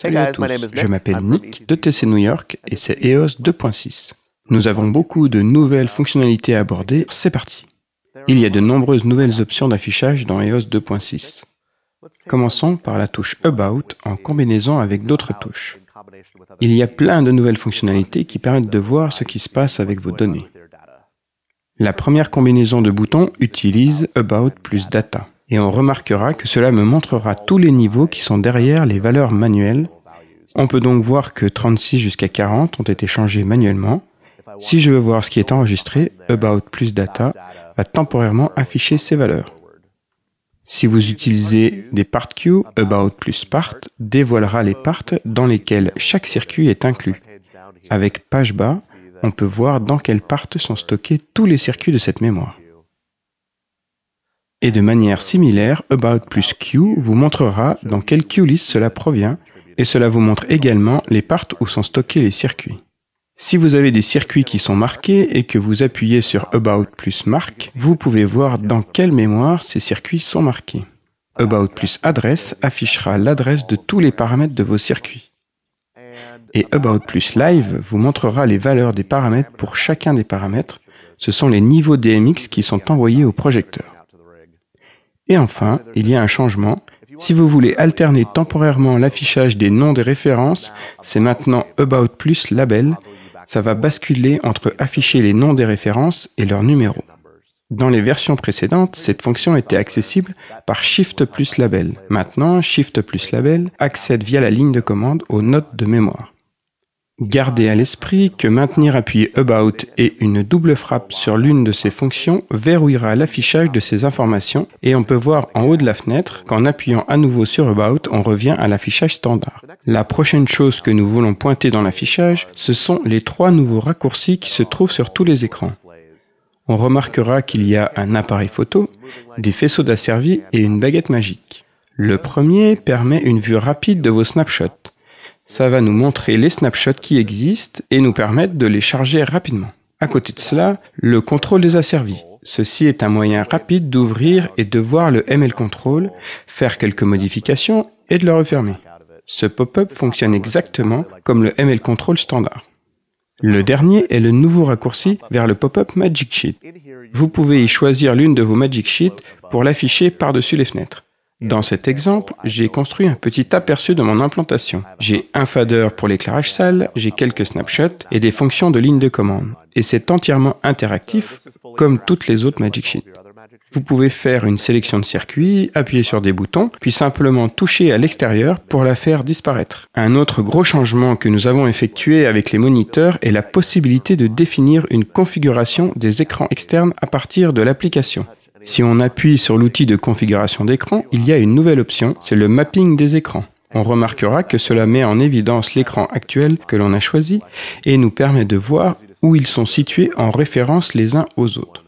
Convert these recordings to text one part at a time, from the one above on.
Salut à tous, je m'appelle Nick de TC New York et c'est EOS 2.6. E Nous avons beaucoup de nouvelles fonctionnalités à aborder, c'est parti. Il y a de nombreuses nouvelles options d'affichage dans EOS 2.6. Commençons par la touche About en combinaison avec d'autres touches. Il y a plein de nouvelles fonctionnalités qui permettent de voir ce qui se passe avec vos données. La première combinaison de boutons utilise About plus Data et on remarquera que cela me montrera tous les niveaux qui sont derrière les valeurs manuelles. On peut donc voir que 36 jusqu'à 40 ont été changés manuellement. Si je veux voir ce qui est enregistré, About plus Data va temporairement afficher ces valeurs. Si vous utilisez des part queues, About plus Part dévoilera les parts dans lesquelles chaque circuit est inclus. Avec page bas, on peut voir dans quelles parts sont stockés tous les circuits de cette mémoire. Et de manière similaire, About plus Q vous montrera dans quelle queue cela provient et cela vous montre également les parts où sont stockés les circuits. Si vous avez des circuits qui sont marqués et que vous appuyez sur About plus Marque, vous pouvez voir dans quelle mémoire ces circuits sont marqués. About plus Adresse affichera l'adresse de tous les paramètres de vos circuits. Et About plus Live vous montrera les valeurs des paramètres pour chacun des paramètres. Ce sont les niveaux DMX qui sont envoyés au projecteur. Et enfin, il y a un changement. Si vous voulez alterner temporairement l'affichage des noms des références, c'est maintenant About plus label. Ça va basculer entre afficher les noms des références et leurs numéros. Dans les versions précédentes, cette fonction était accessible par Shift plus label. Maintenant, Shift plus label accède via la ligne de commande aux notes de mémoire. Gardez à l'esprit que maintenir appuyé About et une double frappe sur l'une de ces fonctions verrouillera l'affichage de ces informations et on peut voir en haut de la fenêtre qu'en appuyant à nouveau sur About, on revient à l'affichage standard. La prochaine chose que nous voulons pointer dans l'affichage, ce sont les trois nouveaux raccourcis qui se trouvent sur tous les écrans. On remarquera qu'il y a un appareil photo, des faisceaux d'asservi et une baguette magique. Le premier permet une vue rapide de vos snapshots. Ça va nous montrer les snapshots qui existent et nous permettre de les charger rapidement. À côté de cela, le contrôle des asservis. Ceci est un moyen rapide d'ouvrir et de voir le ML control, faire quelques modifications et de le refermer. Ce pop-up fonctionne exactement comme le ML control standard. Le dernier est le nouveau raccourci vers le pop-up Magic Sheet. Vous pouvez y choisir l'une de vos Magic Sheets pour l'afficher par-dessus les fenêtres. Dans cet exemple, j'ai construit un petit aperçu de mon implantation. J'ai un fader pour l'éclairage salle, j'ai quelques snapshots et des fonctions de ligne de commande. Et c'est entièrement interactif, comme toutes les autres Magic Sheets. Vous pouvez faire une sélection de circuits, appuyer sur des boutons, puis simplement toucher à l'extérieur pour la faire disparaître. Un autre gros changement que nous avons effectué avec les moniteurs est la possibilité de définir une configuration des écrans externes à partir de l'application. Si on appuie sur l'outil de configuration d'écran, il y a une nouvelle option, c'est le mapping des écrans. On remarquera que cela met en évidence l'écran actuel que l'on a choisi et nous permet de voir où ils sont situés en référence les uns aux autres.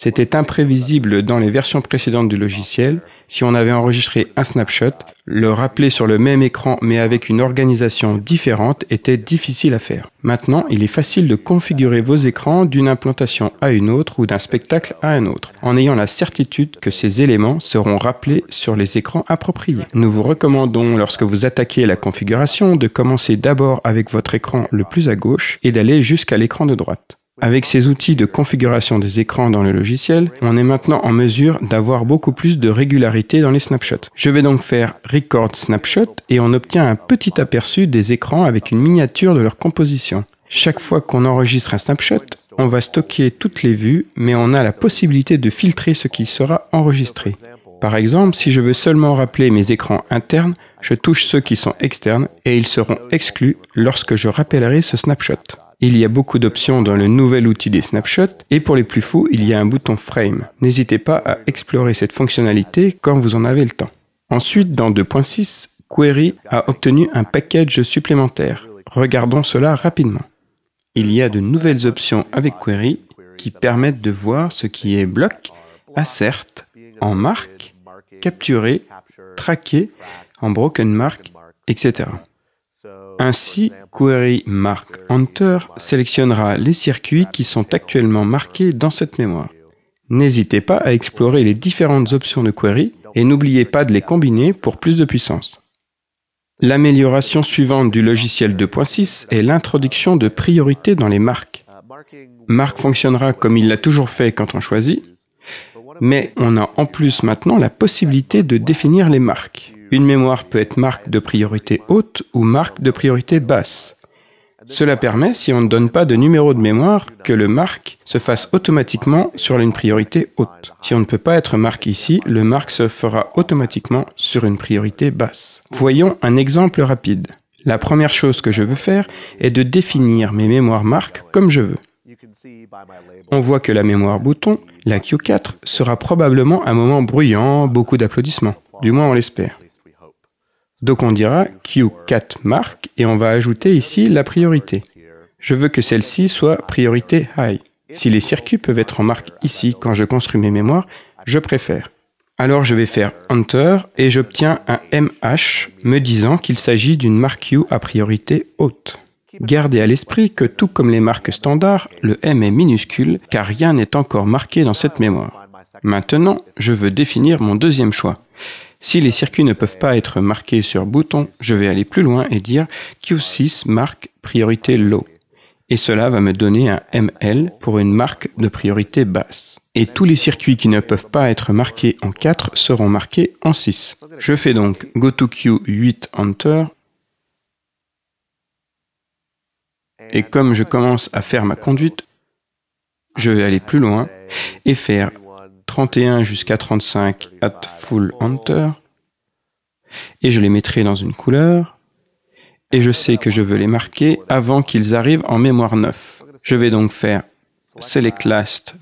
C'était imprévisible dans les versions précédentes du logiciel. Si on avait enregistré un snapshot, le rappeler sur le même écran mais avec une organisation différente était difficile à faire. Maintenant, il est facile de configurer vos écrans d'une implantation à une autre ou d'un spectacle à un autre, en ayant la certitude que ces éléments seront rappelés sur les écrans appropriés. Nous vous recommandons, lorsque vous attaquez la configuration, de commencer d'abord avec votre écran le plus à gauche et d'aller jusqu'à l'écran de droite. Avec ces outils de configuration des écrans dans le logiciel, on est maintenant en mesure d'avoir beaucoup plus de régularité dans les snapshots. Je vais donc faire Record Snapshot et on obtient un petit aperçu des écrans avec une miniature de leur composition. Chaque fois qu'on enregistre un snapshot, on va stocker toutes les vues, mais on a la possibilité de filtrer ce qui sera enregistré. Par exemple, si je veux seulement rappeler mes écrans internes, je touche ceux qui sont externes et ils seront exclus lorsque je rappellerai ce snapshot. Il y a beaucoup d'options dans le nouvel outil des snapshots et pour les plus fous, il y a un bouton frame. N'hésitez pas à explorer cette fonctionnalité quand vous en avez le temps. Ensuite, dans 2.6, Query a obtenu un package supplémentaire. Regardons cela rapidement. Il y a de nouvelles options avec Query qui permettent de voir ce qui est bloc, assert, en marque, capturé, traqué, en broken mark, etc. Ainsi, Query Mark Enter sélectionnera les circuits qui sont actuellement marqués dans cette mémoire. N'hésitez pas à explorer les différentes options de query et n'oubliez pas de les combiner pour plus de puissance. L'amélioration suivante du logiciel 2.6 est l'introduction de priorités dans les marques. Marque fonctionnera comme il l'a toujours fait quand on choisit, mais on a en plus maintenant la possibilité de définir les marques. Une mémoire peut être marque de priorité haute ou marque de priorité basse. Cela permet, si on ne donne pas de numéro de mémoire, que le marque se fasse automatiquement sur une priorité haute. Si on ne peut pas être marque ici, le marque se fera automatiquement sur une priorité basse. Voyons un exemple rapide. La première chose que je veux faire est de définir mes mémoires marque comme je veux. On voit que la mémoire bouton, la Q4, sera probablement un moment bruyant, beaucoup d'applaudissements. Du moins on l'espère. Donc on dira Q4 mark et on va ajouter ici la priorité. Je veux que celle-ci soit priorité high. Si les circuits peuvent être en marque ici quand je construis mes mémoires, je préfère. Alors je vais faire Enter et j'obtiens un MH me disant qu'il s'agit d'une marque Q à priorité haute. Gardez à l'esprit que tout comme les marques standards, le M est minuscule car rien n'est encore marqué dans cette mémoire. Maintenant, je veux définir mon deuxième choix. Si les circuits ne peuvent pas être marqués sur bouton, je vais aller plus loin et dire Q6 marque priorité low. Et cela va me donner un ML pour une marque de priorité basse. Et tous les circuits qui ne peuvent pas être marqués en 4 seront marqués en 6. Je fais donc q 8 Enter. Et comme je commence à faire ma conduite, je vais aller plus loin et faire 31 jusqu'à 35 at full enter, et je les mettrai dans une couleur, et je sais que je veux les marquer avant qu'ils arrivent en mémoire 9. Je vais donc faire select last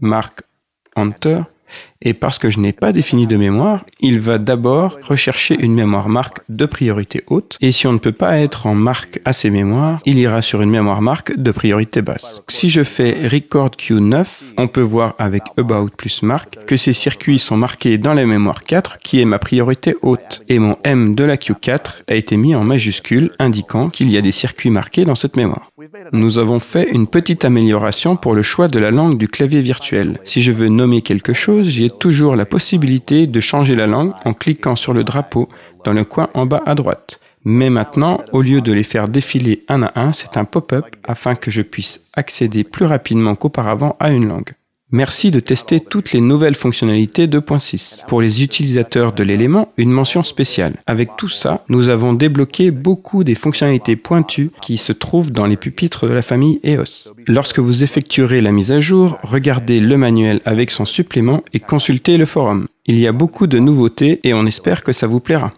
mark enter, et parce que je n'ai pas défini de mémoire, il va d'abord rechercher une mémoire marque de priorité haute. Et si on ne peut pas être en marque à ces mémoires, il ira sur une mémoire marque de priorité basse. Si je fais record Q9, on peut voir avec about plus marque que ces circuits sont marqués dans la mémoire 4 qui est ma priorité haute. Et mon M de la Q4 a été mis en majuscule indiquant qu'il y a des circuits marqués dans cette mémoire nous avons fait une petite amélioration pour le choix de la langue du clavier virtuel. Si je veux nommer quelque chose, j'ai toujours la possibilité de changer la langue en cliquant sur le drapeau dans le coin en bas à droite. Mais maintenant, au lieu de les faire défiler un à un, c'est un pop-up afin que je puisse accéder plus rapidement qu'auparavant à une langue. Merci de tester toutes les nouvelles fonctionnalités 2.6. Pour les utilisateurs de l'élément, une mention spéciale. Avec tout ça, nous avons débloqué beaucoup des fonctionnalités pointues qui se trouvent dans les pupitres de la famille EOS. Lorsque vous effectuerez la mise à jour, regardez le manuel avec son supplément et consultez le forum. Il y a beaucoup de nouveautés et on espère que ça vous plaira.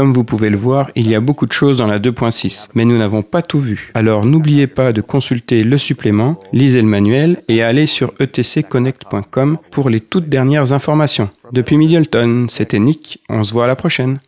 Comme vous pouvez le voir, il y a beaucoup de choses dans la 2.6, mais nous n'avons pas tout vu. Alors n'oubliez pas de consulter le supplément, lisez le manuel et allez sur etcconnect.com pour les toutes dernières informations. Depuis Middleton, c'était Nick, on se voit à la prochaine.